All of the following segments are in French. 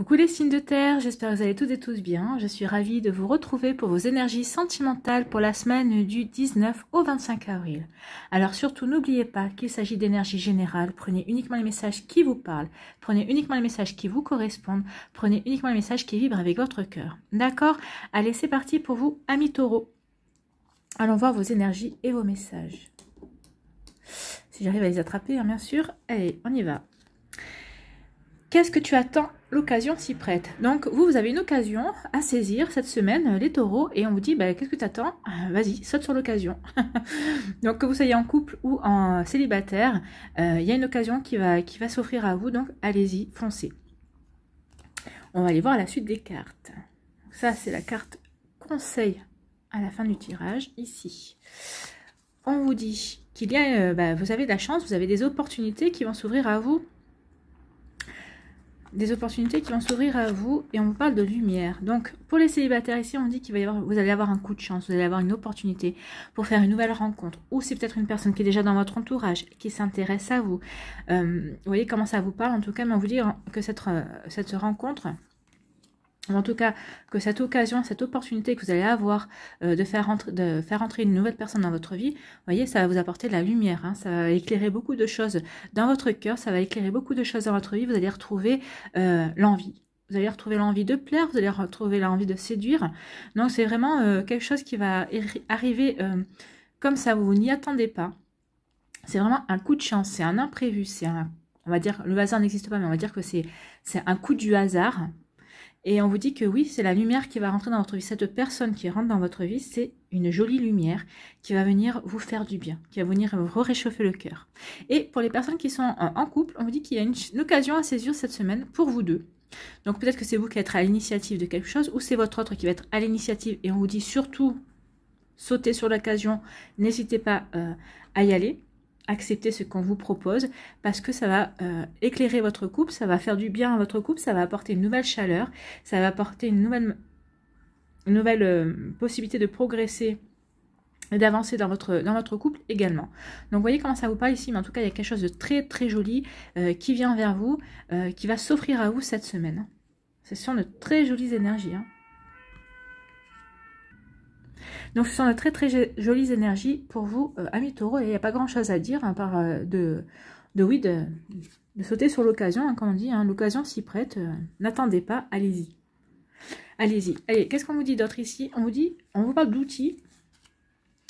Coucou les signes de terre, j'espère que vous allez toutes et tous bien. Je suis ravie de vous retrouver pour vos énergies sentimentales pour la semaine du 19 au 25 avril. Alors surtout, n'oubliez pas qu'il s'agit d'énergie générale. Prenez uniquement les messages qui vous parlent, prenez uniquement les messages qui vous correspondent, prenez uniquement les messages qui vibrent avec votre cœur. D'accord Allez, c'est parti pour vous, amis Taureau. Allons voir vos énergies et vos messages. Si j'arrive à les attraper, hein, bien sûr. Allez, on y va. Qu'est-ce que tu attends l'occasion s'y prête. Donc vous, vous avez une occasion à saisir cette semaine, euh, les taureaux, et on vous dit, bah, qu'est-ce que tu attends ah, Vas-y, saute sur l'occasion. donc que vous soyez en couple ou en célibataire, euh, il y a une occasion qui va, qui va s'offrir à vous, donc allez-y, foncez. On va aller voir la suite des cartes. ça, c'est la carte conseil à la fin du tirage, ici. On vous dit qu'il y a, euh, bah, vous avez de la chance, vous avez des opportunités qui vont s'ouvrir à vous des opportunités qui vont s'ouvrir à vous et on vous parle de lumière. Donc pour les célibataires ici, on dit qu'il va y avoir, vous allez avoir un coup de chance, vous allez avoir une opportunité pour faire une nouvelle rencontre. Ou c'est peut-être une personne qui est déjà dans votre entourage, qui s'intéresse à vous. Euh, vous voyez comment ça vous parle en tout cas, mais on vous dit que cette, euh, cette rencontre en tout cas que cette occasion, cette opportunité que vous allez avoir euh, de, faire entrer, de faire entrer une nouvelle personne dans votre vie, vous voyez, ça va vous apporter de la lumière, hein. ça va éclairer beaucoup de choses dans votre cœur, ça va éclairer beaucoup de choses dans votre vie, vous allez retrouver euh, l'envie. Vous allez retrouver l'envie de plaire, vous allez retrouver l'envie de séduire. Donc c'est vraiment euh, quelque chose qui va arriver comme ça, vous, n'y attendez pas. C'est vraiment un coup de chance, c'est un imprévu, c'est on va dire, le hasard n'existe pas, mais on va dire que c'est un coup du hasard, et on vous dit que oui, c'est la lumière qui va rentrer dans votre vie. Cette personne qui rentre dans votre vie, c'est une jolie lumière qui va venir vous faire du bien, qui va venir vous réchauffer le cœur. Et pour les personnes qui sont en couple, on vous dit qu'il y a une, occasion à saisir cette semaine pour vous deux. Donc peut-être que c'est vous qui êtes à l'initiative de quelque chose ou c'est votre autre qui va être à l'initiative et on vous dit surtout sautez sur l'occasion, n'hésitez pas euh, à y aller accepter ce qu'on vous propose parce que ça va euh, éclairer votre couple, ça va faire du bien à votre couple, ça va apporter une nouvelle chaleur, ça va apporter une nouvelle, nouvelle euh, possibilité de progresser et d'avancer dans votre, dans votre couple également. Donc vous voyez comment ça vous parle ici, mais en tout cas il y a quelque chose de très très joli euh, qui vient vers vous, qui va s'offrir à vous cette semaine. Ce sont de très jolies énergies. Hein. Donc ce sont de très très jolies énergies pour vous, ami euh, amis taureaux, et il n'y a pas grand chose à dire, à hein, par, euh, de, de oui, de, sauter sur l'occasion, hein, comme on dit, hein. l'occasion s'y prête, euh, n'attendez pas, allez-y. Allez-y. allez qu'est-ce qu'on vous dit d'autre ici On vous dit, on vous parle d'outils,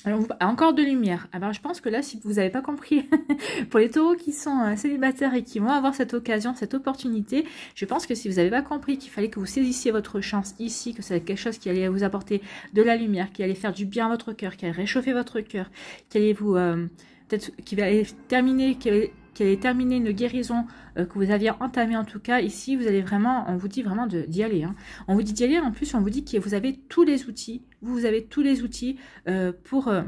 alors, encore de lumière. Alors, ah ben, je pense que là, si vous n'avez pas compris, pour les taureaux qui sont euh, célibataires et qui vont avoir cette occasion, cette opportunité, je pense que si vous n'avez pas compris qu'il fallait que vous saisissiez votre chance ici, que c'est quelque chose qui allait vous apporter de la lumière, qui allait faire du bien à votre cœur, qui allait réchauffer votre cœur, qui allait vous... Euh, peut-être qui va terminer, qui allait qu'elle ait terminé une guérison euh, que vous aviez entamée en tout cas, ici vous allez vraiment, on vous dit vraiment d'y aller. Hein. On vous dit d'y aller, en plus on vous dit que vous avez tous les outils, vous, vous avez tous les outils euh, pour... Euh,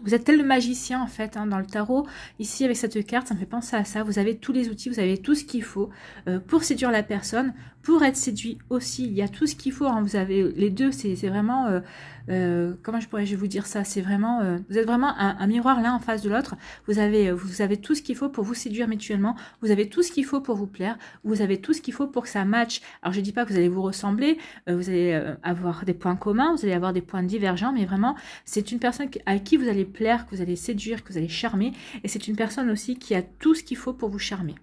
vous êtes tel le magicien en fait hein, dans le tarot. Ici avec cette carte, ça me fait penser à ça. Vous avez tous les outils, vous avez tout ce qu'il faut euh, pour séduire la personne, pour être séduit aussi. Il y a tout ce qu'il faut. Hein. Vous avez les deux, c'est vraiment... Euh, euh, comment je pourrais je vous dire ça C'est vraiment... vous êtes vraiment un, miroir l'un en face de l'autre. Vous avez, vous avez tout ce qu'il faut pour vous séduire mutuellement. Vous avez tout ce qu'il faut pour vous plaire. Vous avez tout ce qu'il faut pour que ça matche. Alors je dis pas que vous allez vous ressembler. vous allez avoir des points communs, vous allez avoir des points divergents. Mais vraiment, c'est une personne à qui vous allez plaire, que vous allez séduire, que vous allez charmer. Et c'est une personne aussi qui a tout ce qu'il faut pour vous charmer.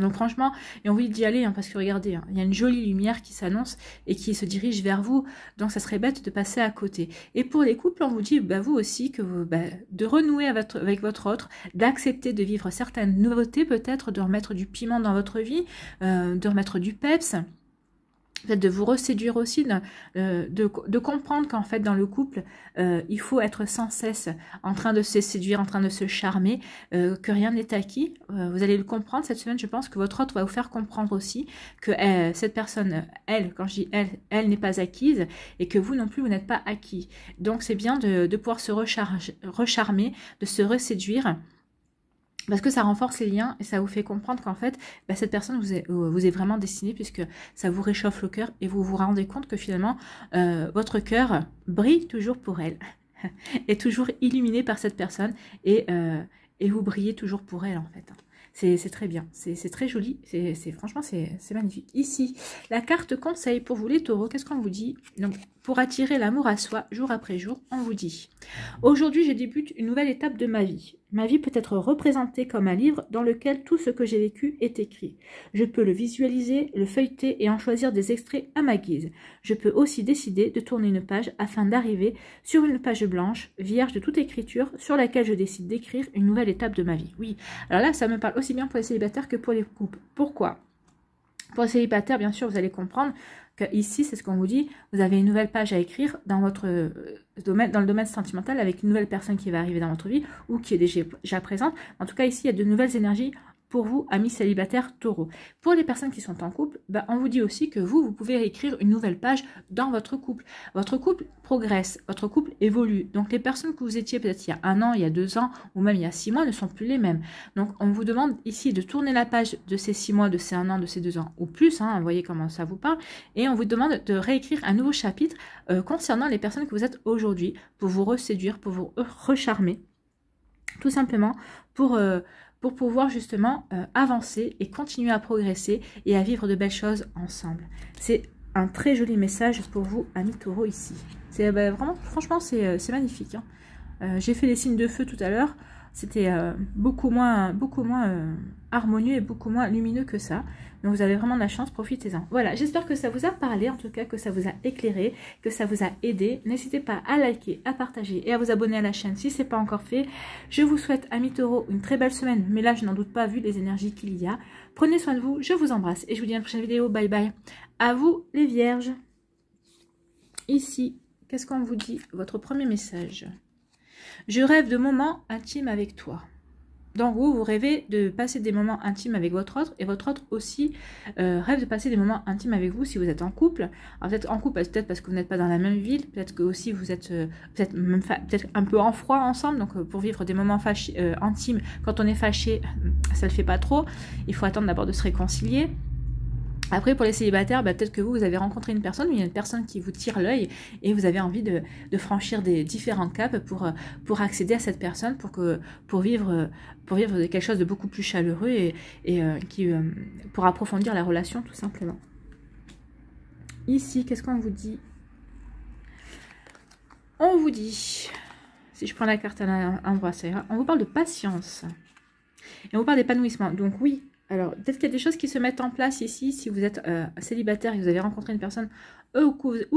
Donc franchement, et on envie d'y aller, hein, parce que regardez, hein, il y a une jolie lumière qui s'annonce et qui se dirige vers vous, donc ça serait bête de passer à côté. Et pour les couples, on vous dit, bah, vous aussi, que bah, de renouer avec, votre autre, d'accepter de vivre certaines nouveautés peut-être, de remettre du piment dans votre vie, euh, de remettre du peps, peut-être de vous reséduire aussi, euh, de, comprendre qu'en fait dans le couple, euh, il faut être sans cesse en train de se séduire, en train de se charmer, euh, que rien n'est acquis. vous allez le comprendre cette semaine, je pense que votre autre va vous faire comprendre aussi que cette personne, elle, quand je dis elle, elle n'est pas acquise et que vous non plus, vous n'êtes pas acquis. Donc c'est bien de, de pouvoir se recharger, recharmer, de se reséduire parce que ça renforce les liens et ça vous fait comprendre qu'en fait, bah, cette personne vous est, vraiment destinée puisque ça vous réchauffe le cœur et vous vous rendez compte que finalement, euh, votre cœur brille toujours pour elle, est toujours illuminé par cette personne et, euh, et vous brillez toujours pour elle en fait. Hein. C'est très bien, c'est très joli, c'est franchement c'est magnifique. Ici, la carte conseil pour vous les taureaux, qu'est-ce qu'on vous dit Donc, Pour attirer l'amour à soi, jour après jour, on vous dit « Aujourd'hui, je débute une nouvelle étape de ma vie. Ma vie peut être représentée comme un livre dans lequel tout ce que j'ai vécu est écrit. Je peux le visualiser, le feuilleter et en choisir des extraits à ma guise. Je peux aussi décider de tourner une page afin d'arriver sur une page blanche, vierge de toute écriture, sur laquelle je décide d'écrire une nouvelle étape de ma vie. Oui, alors là, ça me parle aussi bien pour les célibataires que pour les couples. Pourquoi pour les célibataires, bien sûr, vous allez comprendre, ici, c'est ce qu'on vous dit, vous avez une nouvelle page à écrire dans votre euh, domaine, dans le domaine sentimental avec une nouvelle personne qui va arriver dans votre vie ou qui est déjà présente. En tout cas, ici, il y a de nouvelles énergies pour vous, amis célibataires taureau. Pour les personnes qui sont en couple, bah, on vous dit aussi que vous, vous pouvez écrire une nouvelle page dans votre couple. Votre couple progresse, votre couple évolue. Donc les personnes que vous étiez peut-être il y a un an, il y a deux ans ou même il y a six mois ne sont plus les mêmes. Donc on vous demande ici de tourner la page de ces six mois, de ces un an, de ces deux ans ou plus. Hein, vous voyez comment ça vous parle. Et on vous demande de réécrire un nouveau chapitre euh, concernant les personnes que vous êtes aujourd'hui pour vous reséduire, pour vous recharmer tout simplement pour, euh, pour pouvoir justement euh, avancer et continuer à progresser et à vivre de belles choses ensemble. C'est un très joli message pour vous, amis taureaux, ici. C'est bah, vraiment, franchement, c'est euh, magnifique. Hein. Euh, j'ai fait des signes de feu tout à l'heure c'était euh, beaucoup moins, beaucoup moins euh, harmonieux et beaucoup moins lumineux que ça. Donc vous avez vraiment de la chance, profitez-en. Voilà, j'espère que ça vous a parlé, en tout cas que ça vous a éclairé, que ça vous a aidé. N'hésitez pas à liker, à partager et à vous abonner à la chaîne si ce n'est pas encore fait. Je vous souhaite, amis taureaux, une très belle semaine, mais là je n'en doute pas vu les énergies qu'il y a. Prenez soin de vous, je vous embrasse et je vous dis à la prochaine vidéo. Bye bye. À vous les vierges. Ici, qu'est-ce qu'on vous dit Votre premier message. Je rêve de moments intimes avec toi. Donc vous, vous rêvez de passer des moments intimes avec votre autre et votre autre aussi euh, rêve de passer des moments intimes avec vous si vous êtes en couple. Alors peut-être en couple, peut-être parce que vous n'êtes pas dans la même ville, peut-être que aussi vous êtes peut-être même peut-être un peu en froid ensemble. Donc euh, pour vivre des moments euh, intimes, quand on est fâché, ça le fait pas trop. Il faut attendre d'abord de se réconcilier. Après, pour les célibataires, bah, peut-être que vous, vous avez rencontré une personne, mais il y a une personne qui vous tire l'œil et vous avez envie de, franchir des différents caps pour, euh, pour accéder à cette personne, pour, que, pour, vivre, euh, pour vivre quelque chose de beaucoup plus chaleureux et, euh, qui, pour approfondir la relation, tout simplement. Ici, qu'est-ce qu'on vous dit On vous dit, si je prends la carte à ira, hein, on vous parle de patience. Et on vous parle d'épanouissement. Donc oui, alors, peut-être qu'il y a des choses qui se mettent en place ici, si vous êtes euh, célibataire et que vous avez rencontré une personne, euh, ou,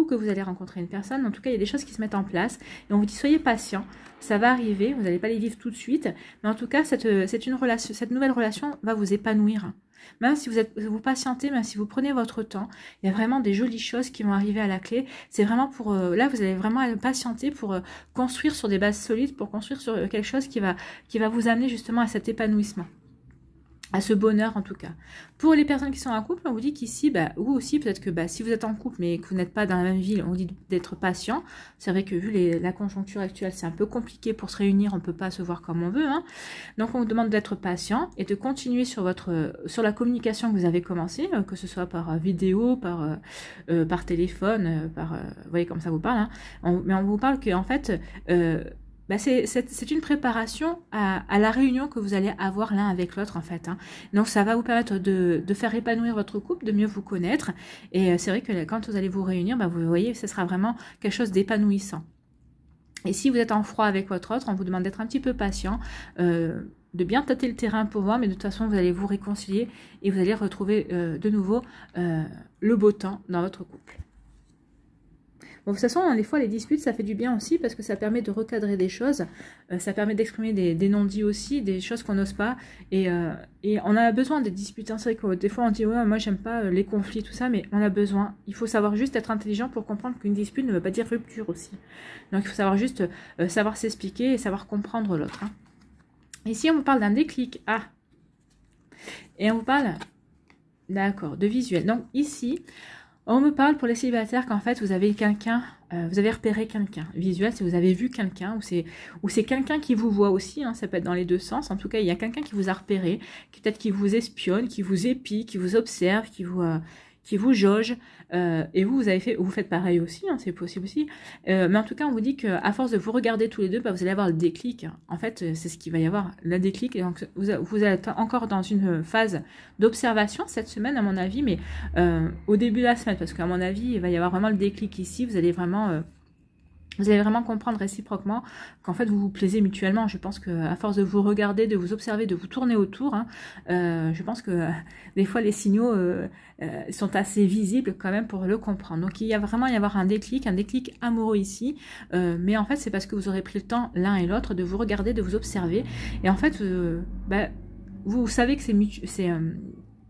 que vous, allez rencontrer une personne, en tout cas, il y a des choses qui se mettent en place, et on vous dit, soyez patient, ça va arriver, vous n'allez pas les vivre tout de suite, mais en tout cas, cette, euh, une relation, cette nouvelle relation va vous épanouir. Même si vous, vous patientez, même si vous prenez votre temps, il y a vraiment des jolies choses qui vont arriver à la clé. C'est vraiment pour... là, vous allez vraiment patienter pour construire sur des bases solides, pour construire sur quelque chose va, qui va vous amener justement à cet épanouissement à ce bonheur en tout cas. Pour les personnes qui sont en couple, on vous dit qu'ici, bah, ou aussi, peut-être que bah, si vous êtes en couple mais que vous n'êtes pas dans la même ville, on vous dit d'être patient. C'est vrai que vu la conjoncture actuelle, c'est un peu compliqué pour se réunir, on ne peut pas se voir comme on veut. Hein. Donc on vous demande d'être patient et de continuer sur, votre, sur la communication que vous avez commencée, euh, que ce soit par euh, vidéo, par, euh, par téléphone, par, vous voyez comme ça vous parle. Hein. mais on vous parle que en fait... Bah, c'est une préparation à, la réunion que vous allez avoir l'un avec l'autre en fait. Hein. Donc ça va vous permettre de, faire épanouir votre couple, de mieux vous connaître. Et euh, c'est vrai que quand vous allez vous réunir, bah, vous voyez, ce sera vraiment quelque chose d'épanouissant. Et si vous êtes en froid avec votre autre, on vous demande d'être un petit peu patient, euh, de bien tâter le terrain pour voir, mais de toute façon, vous allez vous réconcilier et vous allez retrouver euh, de nouveau le beau temps dans votre couple. Bon, de toute façon, hein, des fois, les disputes, ça fait du bien aussi parce que ça permet de recadrer des choses, euh, ça permet d'exprimer des, non-dits aussi, des choses qu'on n'ose pas. Et, euh, on a besoin des disputes. Hein. C'est vrai que des fois, on dit, ouais, moi, j'aime pas euh, les conflits, tout ça, mais on a besoin. Il faut savoir juste être intelligent pour comprendre qu'une dispute ne veut pas dire rupture aussi. Donc, il faut savoir juste savoir s'expliquer et savoir comprendre l'autre. Ici, hein. on vous parle d'un déclic. Ah Et on vous parle, d'accord, de visuel. Donc, ici, on me parle pour les célibataires qu'en fait vous avez quelqu'un, euh, vous avez repéré quelqu'un visuel, si vous avez vu quelqu'un, ou c'est ou c'est quelqu'un qui vous voit aussi, hein, ça peut être dans les deux sens. En tout cas, il y a quelqu'un qui vous a repéré, qui peut-être qui vous espionne, qui vous épie, qui vous observe, qui vous euh, qui vous jauge, euh, et vous, vous avez fait, vous faites pareil aussi, hein, c'est possible aussi. Euh, mais en tout cas, on vous dit qu'à force de vous regarder tous les deux, bah, vous allez avoir le déclic. En fait, euh, c'est ce qu'il va y avoir, le déclic. Et donc, vous, êtes encore dans une phase d'observation cette semaine, à mon avis, mais au début de la semaine, parce qu'à mon avis, il va y avoir vraiment le déclic ici. Vous allez vraiment vous allez vraiment comprendre réciproquement qu'en fait vous vous plaisez mutuellement. Je pense que à force de vous regarder, de vous observer, de vous tourner autour, hein, euh, je pense que des fois les signaux euh, euh, sont assez visibles quand même pour le comprendre. Donc il y a vraiment y avoir un déclic, un déclic amoureux ici, mais en fait c'est parce que vous aurez pris le temps l'un et l'autre de vous regarder, de vous observer, et en fait bah, vous savez que c'est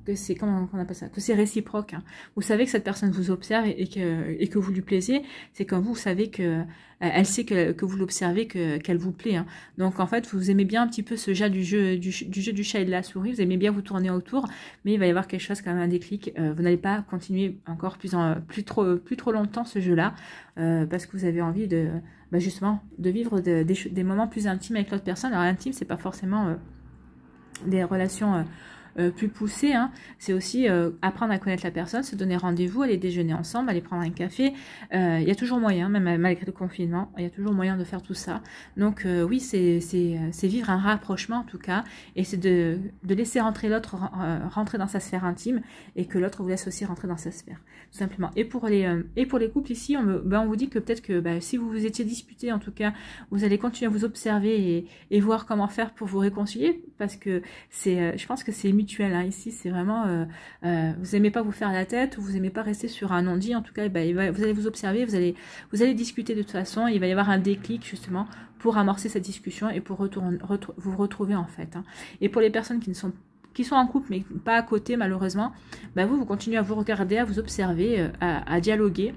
que c'est comment on appelle ça que c'est réciproque hein. vous savez que cette personne vous observe et, que et que vous lui plaisez c'est quand vous, savez que elle sait que, vous l'observez que qu'elle vous plaît hein. donc en fait vous aimez bien un petit peu ce jeu du jeu du, jeu du chat et de la souris vous aimez bien vous tourner autour mais il va y avoir quelque chose quand même un déclic euh, vous n'allez pas continuer encore plus en plus trop plus trop longtemps ce jeu là euh, parce que vous avez envie de bah, justement de vivre des, moments plus intimes avec l'autre personne alors intime c'est pas forcément euh, des relations euh, plus poussé, hein. C'est aussi euh, apprendre à connaître la personne, se donner rendez-vous, aller déjeuner ensemble, aller prendre un café. Euh, il y a toujours moyen, même malgré le confinement, il y a toujours moyen de faire tout ça. Donc oui, c'est vivre un rapprochement en tout cas, et c'est de, laisser rentrer l'autre, rentrer dans sa sphère intime, et que l'autre vous laisse aussi rentrer dans sa sphère, tout simplement. Et pour les, et pour les couples ici, on, ben, on vous dit que peut-être que ben, si vous vous étiez disputé, en tout cas, vous allez continuer à vous observer et, voir comment faire pour vous réconcilier, parce que je pense que c'est Hein. Ici, c'est vraiment, euh, euh, vous n'aimez pas vous faire la tête, vous n'aimez pas rester sur un non-dit. En tout cas, eh ben, vous allez vous observer, vous allez, vous allez discuter de toute façon. Il va y avoir un déclic justement pour amorcer cette discussion et pour vous retrouver en fait. Hein. Et pour les personnes qui ne sont qui sont en couple mais pas à côté malheureusement, bah, vous, vous continuez à vous regarder, à vous observer, euh, à dialoguer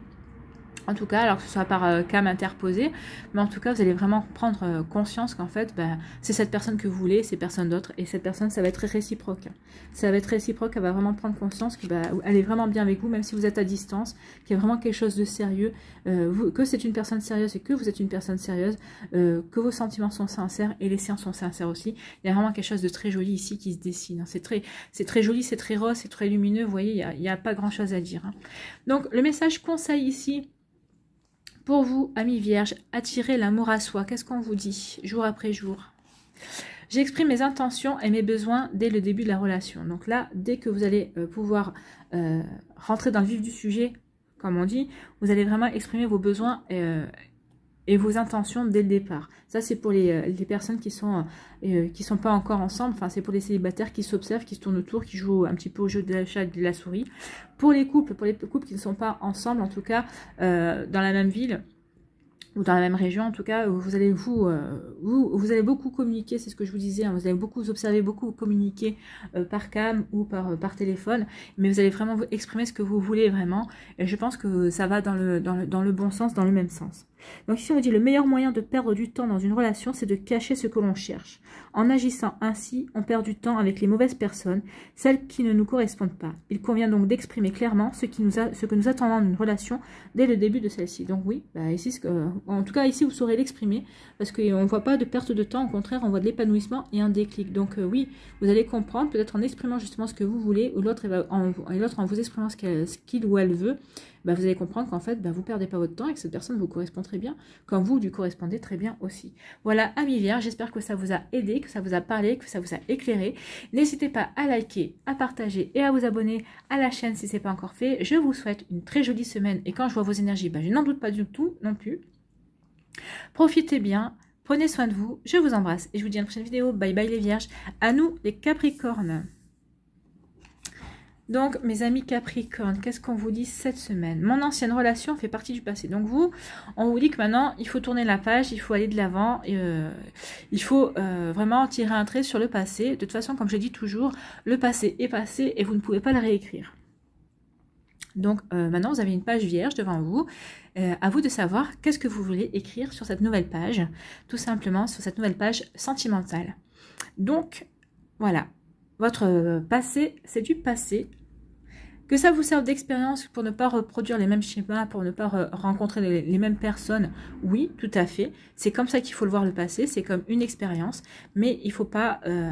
en tout cas, alors que ce soit par euh, cam interposée, mais en tout cas, vous allez vraiment prendre euh, conscience qu'en fait, bah, c'est cette personne que vous voulez, c'est personne d'autre, et cette personne, ça va être réciproque. Ça va être réciproque, elle va vraiment prendre conscience qu'elle bah, est vraiment bien avec vous, même si vous êtes à distance, qu'il y a vraiment quelque chose de sérieux, euh, que c'est une personne sérieuse et que vous êtes une personne sérieuse, que vos sentiments sont sincères et les siens sont sincères aussi. Il y a vraiment quelque chose de très joli ici qui se dessine. Hein. C'est très, très joli, c'est très rose, c'est très lumineux, vous voyez, il n'y a, pas grand-chose à dire. Hein. Donc, le message conseil ici, pour vous, amis vierges, attirer l'amour à soi. Qu'est-ce qu'on vous dit jour après jour J'exprime mes intentions et mes besoins dès le début de la relation. Donc là, dès que vous allez euh, pouvoir euh, rentrer dans le vif du sujet, comme on dit, vous allez vraiment exprimer vos besoins euh, et vos intentions dès le départ. Ça, c'est pour les, euh, personnes qui sont euh, euh, qui sont pas encore ensemble. Enfin, c'est pour les célibataires qui s'observent, qui se tournent autour, qui jouent un petit peu au jeu de la chatte de la souris. Pour les couples, pour les couples qui ne sont pas ensemble, en tout cas dans la même ville ou dans la même région, en tout cas, vous allez vous, vous, allez beaucoup communiquer, c'est ce que je vous disais, hein, vous allez beaucoup observer, beaucoup communiquer par cam ou par, par téléphone, mais vous allez vraiment vous exprimer ce que vous voulez vraiment, et je pense que ça va dans le, dans le bon sens, dans le même sens. Donc ici, on dit le meilleur moyen de perdre du temps dans une relation, c'est de cacher ce que l'on cherche. En agissant ainsi, on perd du temps avec les mauvaises personnes, celles qui ne nous correspondent pas. Il convient donc d'exprimer clairement ce, qui ce que nous attendons d'une relation dès le début de celle-ci. Donc oui, bah, ici, en tout cas ici, vous saurez l'exprimer, parce qu'on ne voit pas de perte de temps, au contraire, on voit de l'épanouissement et un déclic. Donc euh, oui, vous allez comprendre, peut-être en exprimant justement ce que vous voulez, ou l'autre en, vous exprimant ce qu'il ou elle veut, bah, vous allez comprendre qu'en fait, bah, vous ne perdez pas votre temps et que cette personne vous correspond très bien, quand vous lui correspondez très bien aussi. Voilà, amis vierges, j'espère que ça vous a aidé, que ça vous a parlé, que ça vous a éclairé. N'hésitez pas à liker, à partager et à vous abonner à la chaîne si ce n'est pas encore fait. Je vous souhaite une très jolie semaine et quand je vois vos énergies, bah, je n'en doute pas du tout non plus. Profitez bien, prenez soin de vous, je vous embrasse et je vous dis à la prochaine vidéo. Bye bye les vierges, à nous les capricornes. Donc, mes amis Capricorne, qu'est-ce qu'on vous dit cette semaine Mon ancienne relation fait partie du passé. Donc, vous, on vous dit que maintenant, il faut tourner la page, il faut aller de l'avant, euh, il faut euh, vraiment tirer un trait sur le passé. De toute façon, comme je dis toujours, le passé est passé et vous ne pouvez pas le réécrire. Donc, euh, maintenant, vous avez une page vierge devant vous. à vous de savoir qu'est-ce que vous voulez écrire sur cette nouvelle page, tout simplement sur cette nouvelle page sentimentale. Donc, voilà, votre passé, c'est du passé. Que ça vous serve d'expérience pour ne pas reproduire les mêmes schémas, pour ne pas euh, rencontrer les, mêmes personnes, oui, tout à fait. C'est comme ça qu'il faut le voir le passé, c'est comme une expérience, mais il faut euh,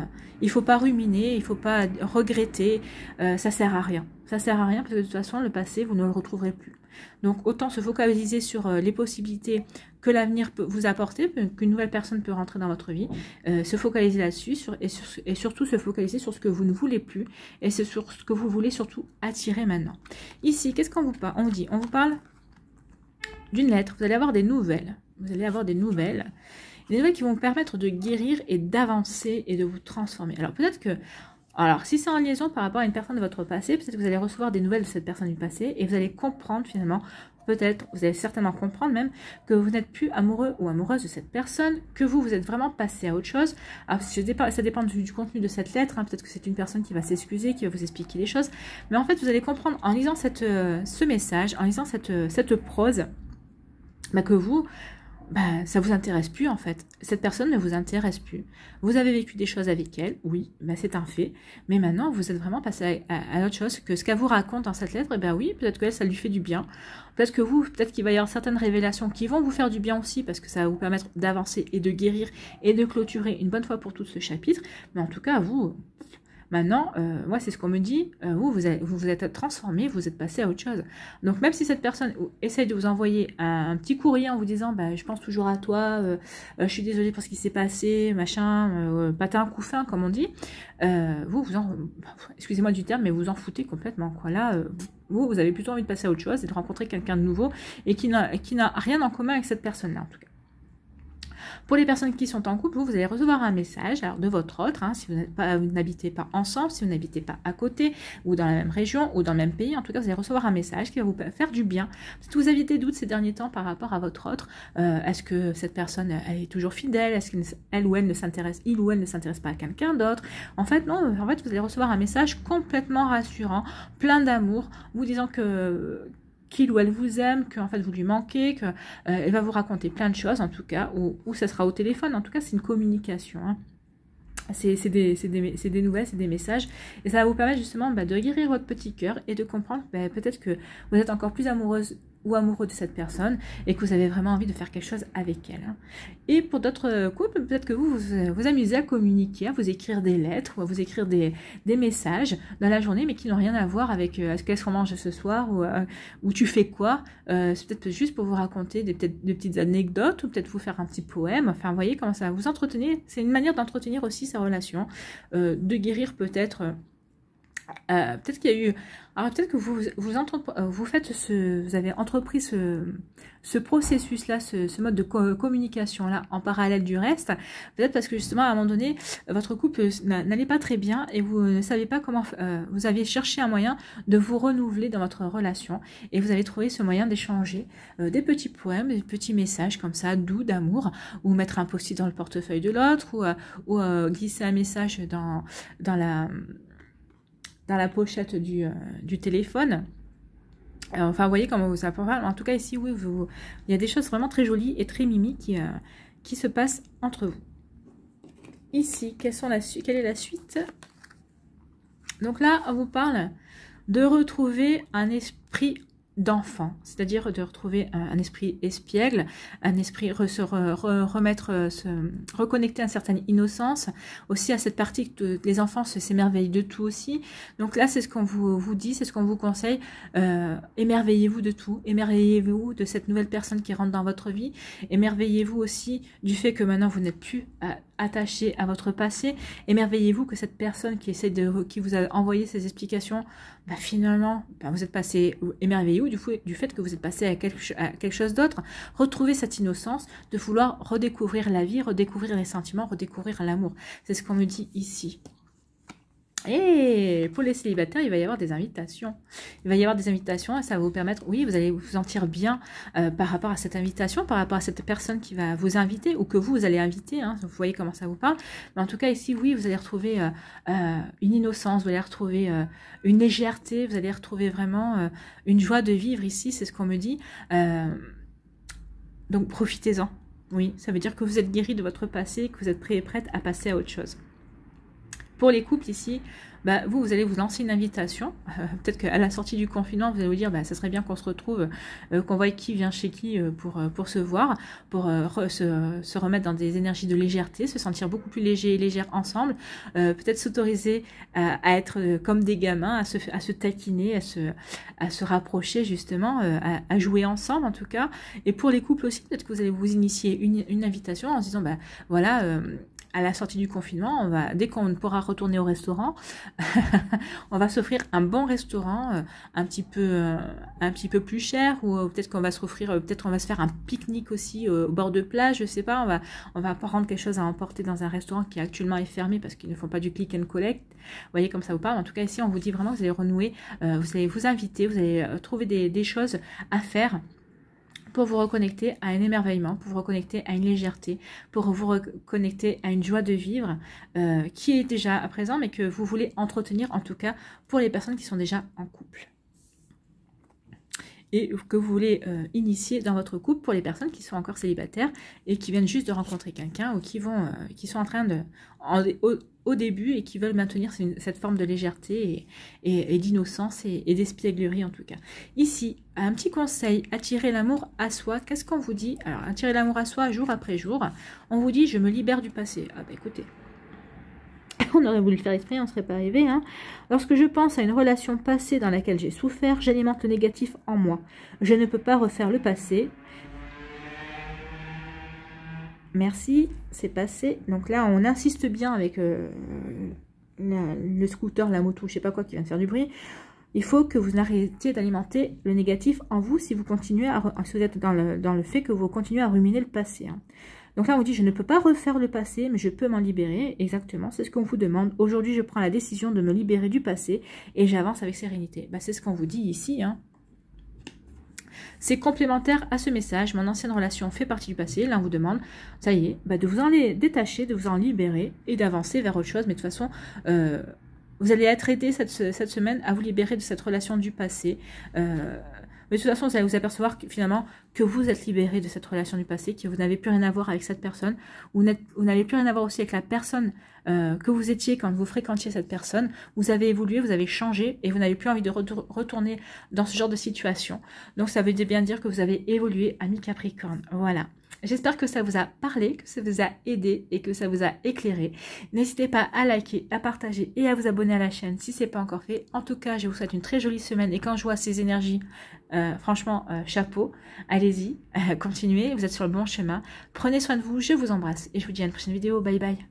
faut pas ruminer, il ne faut pas regretter, euh, ça sert à rien. Ça sert à rien parce que de toute façon, le passé, vous ne le retrouverez plus. Donc autant se focaliser sur euh, les possibilités que l'avenir peut vous apporter, qu'une nouvelle personne peut rentrer dans votre vie, euh, se focaliser là-dessus et, et surtout se focaliser sur ce que vous ne voulez plus et c'est sur ce que vous voulez surtout attirer maintenant. Ici, qu'est-ce qu'on vous parle On vous dit, on vous parle d'une lettre, vous allez avoir des nouvelles. Vous allez avoir des nouvelles. Des nouvelles qui vont vous permettre de guérir et d'avancer et de vous transformer. Alors peut-être que alors, si c'est en liaison par rapport à une personne de votre passé, peut-être que vous allez recevoir des nouvelles de cette personne du passé et vous allez comprendre finalement, peut-être, vous allez certainement comprendre même que vous n'êtes plus amoureux ou amoureuse de cette personne, que vous, vous êtes vraiment passé à autre chose. Alors, ça dépend du, contenu de cette lettre, hein. peut-être que c'est une personne qui va s'excuser, qui va vous expliquer les choses. Mais en fait, vous allez comprendre en lisant cette, euh, ce message, en lisant cette, euh, cette prose, bah, que vous, ben, ça vous intéresse plus en fait. Cette personne ne vous intéresse plus. Vous avez vécu des choses avec elle, oui, ben c'est un fait. Mais maintenant, vous êtes vraiment passé à, autre chose que ce qu'elle vous raconte dans cette lettre. Et eh ben oui, peut-être que ça lui fait du bien. Peut-être que vous, peut-être qu'il va y avoir certaines révélations qui vont vous faire du bien aussi parce que ça va vous permettre d'avancer et de guérir et de clôturer une bonne fois pour toutes ce chapitre. Mais en tout cas, vous, Maintenant, euh, moi, c'est ce qu'on me dit, euh, vous, vous, vous, êtes transformé, vous êtes passé à autre chose. Donc, même si cette personne essaie de vous envoyer un, petit courrier en vous disant, bah, je pense toujours à toi, euh, je suis désolée pour ce qui s'est passé, machin, patin, coup fin, comme on dit, vous, vous en, excusez-moi du terme, mais vous en foutez complètement. Quoi. Là, vous, vous avez plutôt envie de passer à autre chose et de rencontrer quelqu'un de nouveau et qui n'a rien en commun avec cette personne-là, en tout cas. Pour les personnes qui sont en couple, vous, allez recevoir un message de votre autre, hein, si vous n'habitez pas, ensemble, si vous n'habitez pas à côté, ou dans la même région, ou dans le même pays, en tout cas, vous allez recevoir un message qui va vous faire du bien. Si vous avez des doutes ces derniers temps par rapport à votre autre, euh, est-ce que cette personne, euh, est toujours fidèle, est-ce qu'elle ou elle ne s'intéresse, il ou elle ne s'intéresse pas à quelqu'un d'autre, en fait, non, en fait, vous allez recevoir un message complètement rassurant, plein d'amour, vous disant que qu'il ou elle vous aime, qu'en fait vous lui manquez, qu'elle euh, elle va vous raconter plein de choses en tout cas, ou, ça sera au téléphone, en tout cas c'est une communication. Hein. C'est des, nouvelles, c'est des messages. Et ça va vous permettre justement bah, de guérir votre petit cœur et de comprendre bah, peut-être que vous êtes encore plus amoureuse ou amoureux de cette personne et que vous avez vraiment envie de faire quelque chose avec elle. Hein. Et pour d'autres euh, couples, peut-être que vous, euh, vous amusez à communiquer, à vous écrire des lettres ou à vous écrire des, messages dans la journée, mais qui n'ont rien à voir avec ce euh, qu'est-ce qu'on mange ce soir ou, tu fais quoi. c'est peut-être juste pour vous raconter des, petites anecdotes ou peut-être vous faire un petit poème. Enfin, vous voyez comment ça va vous entretenir. C'est une manière d'entretenir aussi sa relation, de guérir peut-être. Euh, peut-être qu'il y a eu... Alors peut-être que vous, vous, euh, vous, faites ce, vous avez entrepris ce, ce processus-là, ce, mode de communication-là en parallèle du reste. Peut-être parce que justement, à un moment donné, votre couple euh, n'allait pas très bien et vous ne savez pas comment... vous aviez cherché un moyen de vous renouveler dans votre relation et vous avez trouvé ce moyen d'échanger des petits poèmes, des petits messages comme ça, doux, d'amour, ou mettre un post-it dans le portefeuille de l'autre, ou, ou glisser un message dans, dans la dans la pochette du, euh, téléphone. Euh, enfin, vous voyez comment ça parle. En tout cas, ici, oui, vous, il y a des choses vraiment très jolies et très mimi euh, qui, se passent entre vous. Ici, quelle, quelle est la suite Donc là, on vous parle de retrouver un esprit d'enfant, c'est-à-dire de retrouver un, esprit espiègle, un esprit re, se remettre, euh, se reconnecter à une certaine innocence, aussi à cette partie que les enfants s'émerveillent de tout aussi. Donc là, c'est ce qu'on vous, vous dit, c'est ce qu'on vous conseille. Euh, émerveillez-vous de tout, émerveillez-vous de cette nouvelle personne qui rentre dans votre vie, émerveillez-vous aussi du fait que maintenant vous n'êtes plus à attaché à votre passé. Émerveillez-vous que cette personne qui essaie de qui vous a envoyé ces explications, bah, finalement, bah, vous êtes passé émerveillez-vous du, fait que vous êtes passé à quelque, à quelque chose d'autre. Retrouvez cette innocence de vouloir redécouvrir la vie, redécouvrir les sentiments, redécouvrir l'amour. C'est ce qu'on me dit ici. Et pour les célibataires, il va y avoir des invitations. Il va y avoir des invitations et ça va vous permettre, oui, vous allez vous sentir bien euh, par rapport à cette invitation, par rapport à cette personne qui va vous inviter ou que vous, vous allez inviter. Hein. vous voyez comment ça vous parle. Mais en tout cas, ici, oui, vous allez retrouver euh, euh, une innocence, vous allez retrouver une légèreté, vous allez retrouver vraiment une joie de vivre ici, c'est ce qu'on me dit. donc profitez-en. Oui, ça veut dire que vous êtes guéri de votre passé, que vous êtes prêt et prête à passer à autre chose pour les couples ici, bah, vous, vous allez vous lancer une invitation. Peut-être qu'à la sortie du confinement, vous allez vous dire, bah, ça serait bien qu'on se retrouve, euh, qu'on voit qui vient chez qui euh, pour, euh, pour se voir, pour se, se, remettre dans des énergies de légèreté, se sentir beaucoup plus léger et légère ensemble. Peut-être s'autoriser à, être comme des gamins, à se, à se taquiner, à se, à se rapprocher justement, à, jouer ensemble en tout cas. Et pour les couples aussi, peut-être que vous allez vous initier une, invitation en se disant, bah, voilà, à la sortie du confinement, on va, dès qu'on pourra retourner au restaurant, on va s'offrir un bon restaurant, euh, un petit peu, euh, un petit peu plus cher, ou euh, peut-être qu'on va se peut-être on va se faire un pique-nique aussi au bord de plage, je sais pas, on va, on va prendre quelque chose à emporter dans un restaurant qui actuellement est fermé parce qu'ils ne font pas du click and collect. Vous voyez comme ça vous parle. En tout cas, ici, on vous dit vraiment que vous allez renouer, vous allez vous inviter, vous allez trouver des, des choses à faire pour vous reconnecter à un émerveillement, pour vous reconnecter à une légèreté, pour vous reconnecter à une joie de vivre euh, qui est déjà à présent, mais que vous voulez entretenir en tout cas pour les personnes qui sont déjà en couple que vous voulez euh, initier dans votre couple pour les personnes qui sont encore célibataires et qui viennent juste de rencontrer quelqu'un ou qui, vont, euh, qui sont en train de... au, début et qui veulent maintenir cette forme de légèreté et, d'innocence et, d'espièglerie en tout cas. Ici, un petit conseil, attirer l'amour à soi. Qu'est-ce qu'on vous dit Alors, attirer l'amour à soi jour après jour. On vous dit, je me libère du passé. Ah bah écoutez, on aurait voulu le faire exprès, on ne serait pas arrivé. Hein. Lorsque je pense à une relation passée dans laquelle j'ai souffert, j'alimente le négatif en moi. Je ne peux pas refaire le passé. Merci, c'est passé. Donc là, on insiste bien avec euh, le scooter, la moto, je ne sais pas quoi qui vient de faire du bruit. Il faut que vous arrêtiez d'alimenter le négatif en vous si vous continuez à, si vous êtes dans le, fait que vous continuez à ruminer le passé. Hein. Donc là, on vous dit, je ne peux pas refaire le passé, mais je peux m'en libérer. Exactement, c'est ce qu'on vous demande. Aujourd'hui, je prends la décision de me libérer du passé et j'avance avec sérénité. Bah, c'est ce qu'on vous dit ici. Hein. C'est complémentaire à ce message. Mon ancienne relation fait partie du passé. Là, on vous demande, ça y est, bah, de vous en détacher, de vous en libérer et d'avancer vers autre chose. Mais de toute façon... Euh, vous allez être aidé cette, semaine à vous libérer de cette relation du passé. Euh, mais de toute façon, vous allez vous apercevoir que, finalement que vous êtes libéré de cette relation du passé, que vous n'avez plus rien à voir avec cette personne, vous n'avez plus rien à voir aussi avec la personne euh, que vous étiez quand vous fréquentiez cette personne. Vous avez évolué, vous avez changé, et vous n'avez plus envie de retourner dans ce genre de situation. Donc ça veut bien dire que vous avez évolué, ami Capricorne. Voilà. J'espère que ça vous a parlé, que ça vous a aidé et que ça vous a éclairé. N'hésitez pas à liker, à partager et à vous abonner à la chaîne si ce n'est pas encore fait. En tout cas, je vous souhaite une très jolie semaine et quand je vois ces énergies euh, franchement, euh, chapeau. Allez-y, euh, continuez, vous êtes sur le bon chemin. Prenez soin de vous, je vous embrasse et je vous dis à une prochaine vidéo. Bye bye.